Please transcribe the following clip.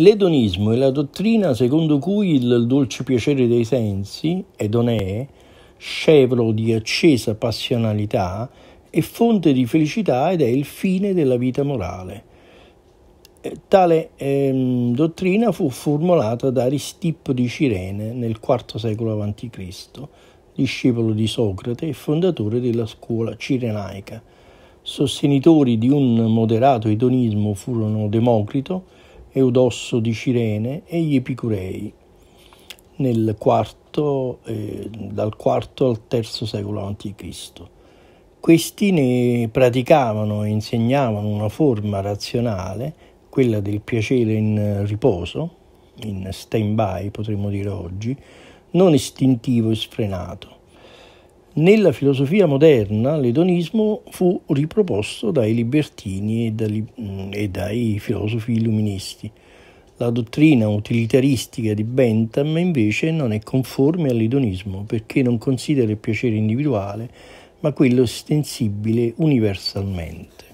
L'edonismo è la dottrina secondo cui il dolce piacere dei sensi, edonee, scevro di accesa passionalità, è fonte di felicità ed è il fine della vita morale. Eh, tale ehm, dottrina fu formulata da Aristippo di Cirene nel IV secolo a.C., discepolo di Socrate e fondatore della scuola cirenaica. Sostenitori di un moderato edonismo furono Democrito, Eudosso di Cirene e gli Epicurei nel quarto, eh, dal IV al III secolo a.C. Questi ne praticavano e insegnavano una forma razionale, quella del piacere in riposo, in stand-by potremmo dire oggi, non istintivo e sfrenato nella filosofia moderna l'edonismo fu riproposto dai libertini e, dai, mm, e dai filosofi illuministi. La dottrina utilitaristica di Bentham invece non è conforme all'edonismo perché non considera il piacere individuale ma quello estensibile universalmente.